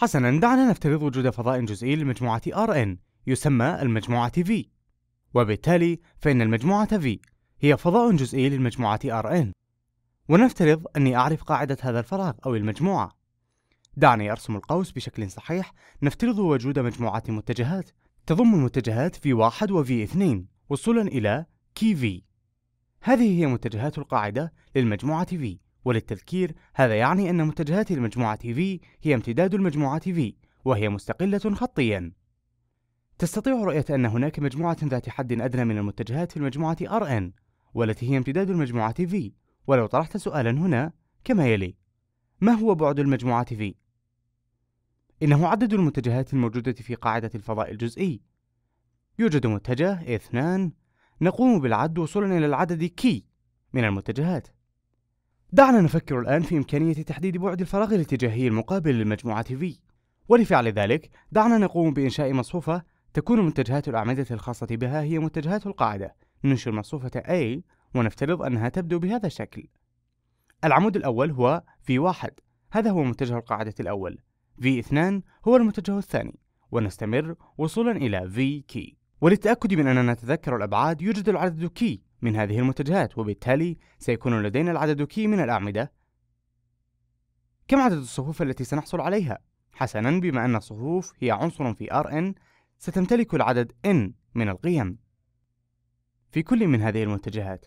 حسنا دعنا نفترض وجود فضاء جزئي لمجموعة Rn يسمى المجموعة V وبالتالي فإن المجموعة V هي فضاء جزئي للمجموعة Rn ونفترض أني أعرف قاعدة هذا الفراغ أو المجموعة دعني أرسم القوس بشكل صحيح نفترض وجود مجموعة متجهات تضم المتجهات V1 وفي اثنين 2 وصولا إلى كي V هذه هي متجهات القاعدة للمجموعة V وللتذكير هذا يعني أن متجهات المجموعة V هي امتداد المجموعة V وهي مستقلة خطيا تستطيع رؤية أن هناك مجموعة ذات حد أدنى من المتجهات في المجموعة RN والتي هي امتداد المجموعة V ولو طرحت سؤالا هنا كما يلي ما هو بعد المجموعة V؟ إنه عدد المتجهات الموجودة في قاعدة الفضاء الجزئي يوجد متجه اثنان نقوم بالعد وصولا إلى العدد كي من المتجهات دعنا نفكر الآن في إمكانية تحديد بعد الفراغ الاتجاهي المقابل للمجموعة V ولفعل ذلك دعنا نقوم بإنشاء مصفوفة تكون متجهات الأعمدة الخاصة بها هي متجهات القاعدة ننشر مصفوفة A ونفترض أنها تبدو بهذا الشكل العمود الأول هو V1 هذا هو متجه القاعدة الأول V2 هو المتجه الثاني ونستمر وصولا إلى V key وللتأكد من أننا نتذكر الأبعاد يوجد العدد كي من هذه المتجهات وبالتالي سيكون لدينا العدد كي من الأعمدة كم عدد الصفوف التي سنحصل عليها؟ حسنا بما أن الصفوف هي عنصر في Rn ستمتلك العدد n من القيم في كل من هذه المتجهات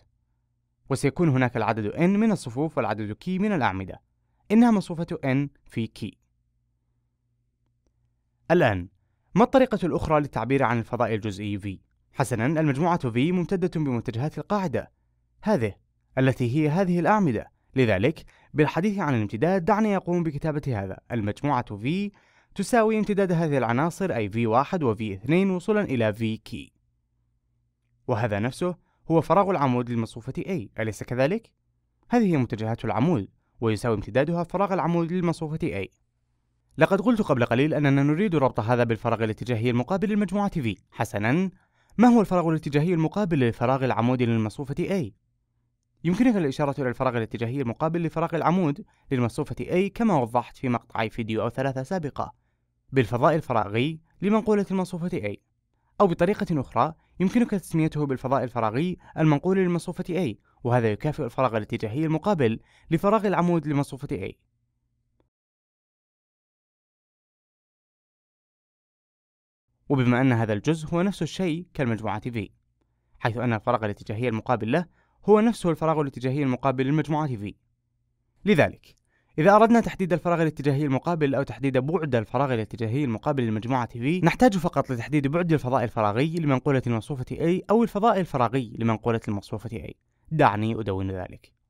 وسيكون هناك العدد n من الصفوف والعدد كي من الأعمدة إنها مصفوفة n في كي الآن ما الطريقة الأخرى للتعبير عن الفضاء الجزئي V؟ حسنا المجموعة V ممتدة بمتجهات القاعدة هذه التي هي هذه الأعمدة لذلك بالحديث عن الامتداد دعني أقوم بكتابة هذا المجموعة V تساوي امتداد هذه العناصر أي V1 و V2 وصولا إلى V key وهذا نفسه هو فراغ العمود للمصفوفة A أليس كذلك؟ هذه هي متجهات العمود ويساوي امتدادها فراغ العمود للمصفوفة A لقد قلت قبل قليل أننا نريد ربط هذا بالفراغ الاتجاهي المقابل للمجموعة V حسنا ما هو الفراغ الاتجاهي المقابل للفراغ العمودي للمصفوفة A؟ يمكنك الإشارة إلى الفراغ الاتجاهي المقابل لفراغ العمود للمصفوفة A كما وضحت في مقطعي فيديو أو ثلاثة سابقة بالفضاء الفراغي لمنقولة المصفوفة A أو بطريقة أخرى يمكنك تسميته بالفضاء الفراغي المنقول للمصفوفة A وهذا يكافئ الفراغ الاتجاهي المقابل لفراغ العمود للمصفوفة A وبما أن هذا الجزء هو نفس الشيء كالمجموعة V حيث أن الفراغ الاتجاهي المقابل له هو نفسه الفراغ الاتجاهي المقابل للمجموعة V لذلك إذا أردنا تحديد الفراغ الاتجاهي المقابل أو تحديد بعد الفراغ الاتجاهي المقابل للمجموعة V نحتاج فقط لتحديد بعد الفضاء الفراغي لمنقولة الموصوفة A أو الفضاء الفراغي لمنقولة الموصوفة A دعني أدون ذلك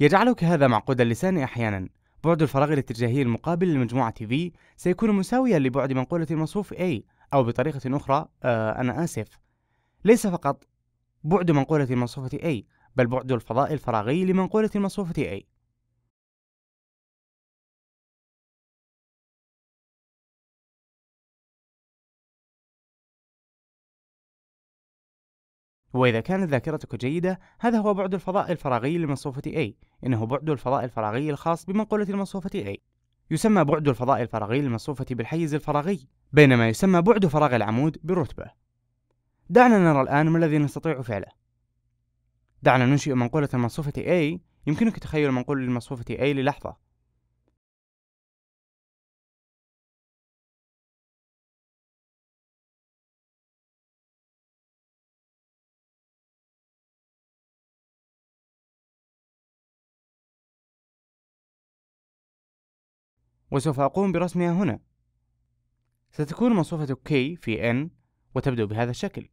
يجعلك هذا معقود اللسان أحيانا بعد الفراغ الاتجاهي المقابل لمجموعة V سيكون مساويا لبعد منقولة المصفوف A أو بطريقة أخرى آه أنا آسف ليس فقط بعد منقولة المصفوفة A بل بعد الفضاء الفراغي لمنقولة المصفوفة A وإذا كانت ذاكرتك جيدة هذا هو بعد الفضاء الفراغي لمصفوفة A إنه بعد الفضاء الفراغي الخاص بمنقولة المصفوفة A يسمى بعد الفضاء الفراغي للمصفوفة بالحيز الفراغي بينما يسمى بعد فراغ العمود بالرتبة دعنا نرى الآن ما الذي نستطيع فعله دعنا ننشئ منقولة المصفوفة A يمكنك تخيل منقول المصفوفة A للحظة وسوف أقوم برسمها هنا ستكون مصفوفة K في N وتبدو بهذا الشكل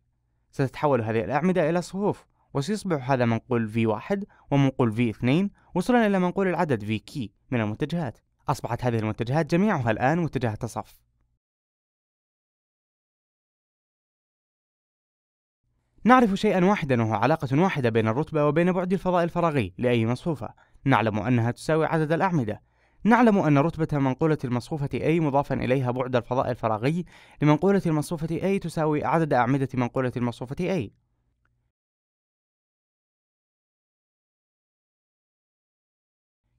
ستتحول هذه الأعمدة إلى صفوف وسيصبح هذا منقول V1 ومنقول V2 وصولا إلى منقول العدد VK من المتجهات أصبحت هذه المتجهات جميعها الآن متجهة صف نعرف شيئا واحدا وهو علاقة واحدة بين الرتبة وبين بعد الفضاء الفراغي لأي مصفوفة نعلم أنها تساوي عدد الأعمدة نعلم أن رتبة منقولة المصفوفة A مضافا إليها بعد الفضاء الفراغي لمنقولة المصفوفة A تساوي عدد أعمدة منقولة المصفوفة A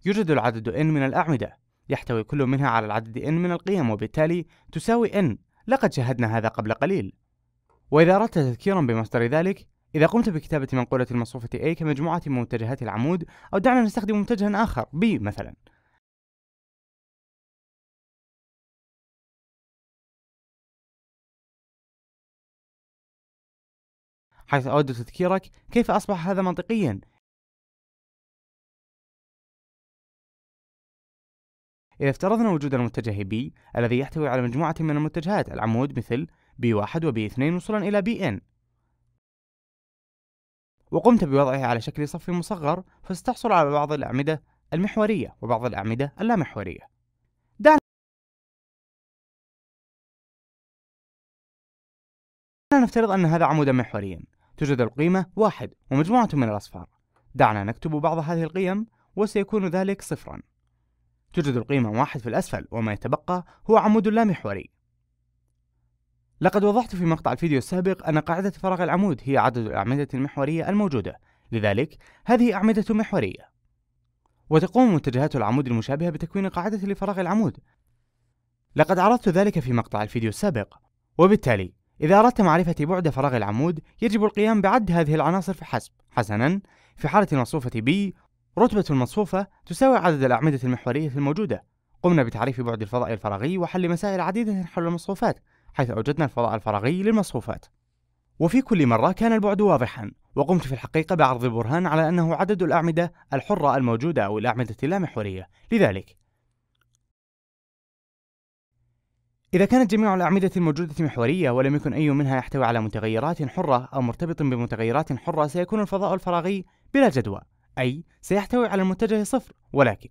يوجد العدد n من الأعمدة يحتوي كل منها على العدد n من القيم وبالتالي تساوي n لقد شاهدنا هذا قبل قليل وإذا أردت تذكيرا بمصدر ذلك إذا قمت بكتابة منقولة المصفوفة A كمجموعة من متجهات العمود أو دعنا نستخدم متجها آخر B مثلا حيث أود تذكيرك كيف أصبح هذا منطقيا إذا افترضنا وجود المتجه B الذي يحتوي على مجموعة من المتجهات العمود مثل B1 و B2 وصولا إلى BN وقمت بوضعها على شكل صف مصغر فستحصل على بعض الأعمدة المحورية وبعض الأعمدة اللامحورية دعنا نفترض أن هذا عمودا محوريا توجد القيمة واحد ومجموعة من الأصفار دعنا نكتب بعض هذه القيم وسيكون ذلك صفرا توجد القيمة واحد في الأسفل وما يتبقى هو عمود لا محوري لقد وضحت في مقطع الفيديو السابق أن قاعدة فراغ العمود هي عدد الأعمدة المحورية الموجودة لذلك هذه أعمدة محورية وتقوم متجهات العمود المشابهة بتكوين قاعدة لفراغ العمود لقد عرضت ذلك في مقطع الفيديو السابق وبالتالي إذا أردت معرفة بعد فراغ العمود يجب القيام بعد هذه العناصر فحسب حسنا في حالة المصفوفة B رتبة المصفوفة تساوي عدد الأعمدة المحورية الموجودة قمنا بتعريف بعد الفضاء الفراغي وحل مسائل عديدة حول المصفوفات حيث أوجدنا الفضاء الفراغي للمصفوفات وفي كل مرة كان البعد واضحا وقمت في الحقيقة بعرض برهان على أنه عدد الأعمدة الحرة الموجودة أو الأعمدة اللامحورية لذلك إذا كانت جميع الأعمدة الموجودة محورية ولم يكن أي منها يحتوي على متغيرات حرة أو مرتبط بمتغيرات حرة سيكون الفضاء الفراغي بلا جدوى أي سيحتوي على المتجه صفر ولكن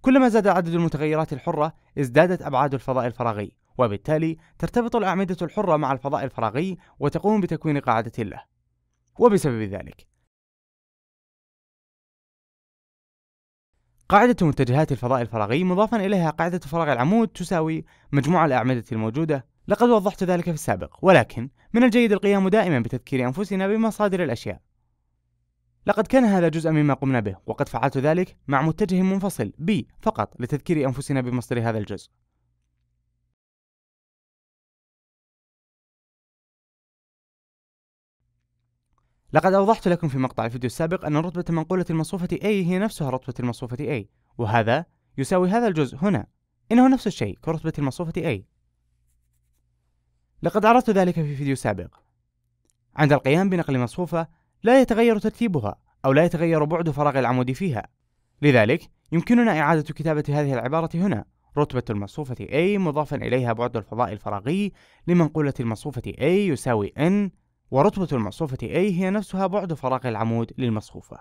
كلما زاد عدد المتغيرات الحرة ازدادت أبعاد الفضاء الفراغي وبالتالي ترتبط الأعمدة الحرة مع الفضاء الفراغي وتقوم بتكوين قاعدة له وبسبب ذلك قاعدة متجهات الفضاء الفراغي مضافا إليها قاعدة فراغ العمود تساوي مجموع الأعمدة الموجودة لقد وضحت ذلك في السابق ولكن من الجيد القيام دائما بتذكير أنفسنا بمصادر الأشياء لقد كان هذا جزءا مما قمنا به وقد فعلت ذلك مع متجه منفصل بي فقط لتذكير أنفسنا بمصدر هذا الجزء لقد أوضحت لكم في مقطع الفيديو السابق أن رتبة منقولة المصفوفة A هي نفسها رتبة المصفوفة A وهذا يساوي هذا الجزء هنا إنه نفس الشيء كرتبة المصفوفة A لقد عرضت ذلك في فيديو سابق عند القيام بنقل مصفوفة لا يتغير ترتيبها أو لا يتغير بعد فراغ العمود فيها لذلك يمكننا إعادة كتابة هذه العبارة هنا رتبة المصفوفة A مضافا إليها بعد الفضاء الفراغي لمنقولة المصفوفة A يساوي N ورتبة المصفوفة A هي نفسها بعد فراغ العمود للمصفوفة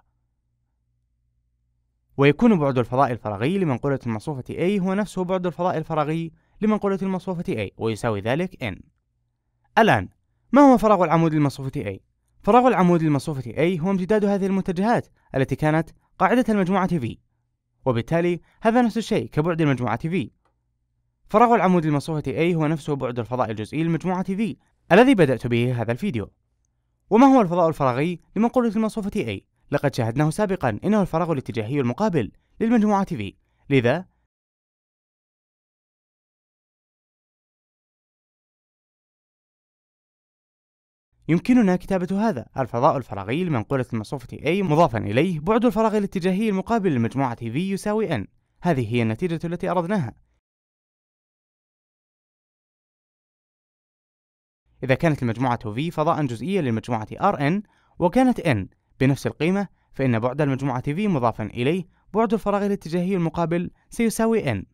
ويكون بعد الفضاء الفراغي لمنقولة المصفوفة A هو نفسه بعد الفضاء الفراغي لمنقولة المصفوفة A ويساوي ذلك N الآن ما هو فراغ العمود للمصفوفة A؟ فراغ العمود للمصفوفة A هو امتداد هذه المتجهات التي كانت قاعدة المجموعة V وبالتالي هذا نفس الشيء كبعد المجموعة V فراغ العمود للمصفوفة A هو نفسه بعد الفضاء الجزئي للمجموعة V الذي بدأت به هذا الفيديو وما هو الفضاء الفراغي لمنقولة المصفوفة A؟ لقد شاهدناه سابقا إنه الفراغ الاتجاهي المقابل للمجموعة V لذا يمكننا كتابة هذا الفضاء الفراغي لمنقولة المصفوفة A مضافا إليه بعد الفراغ الاتجاهي المقابل للمجموعة V يساوي N هذه هي النتيجة التي أردناها إذا كانت المجموعة V فضاء جزئيا للمجموعة Rn وكانت n بنفس القيمة فإن بعد المجموعة V مضافا إليه بعد الفراغ الاتجاهي المقابل سيساوي n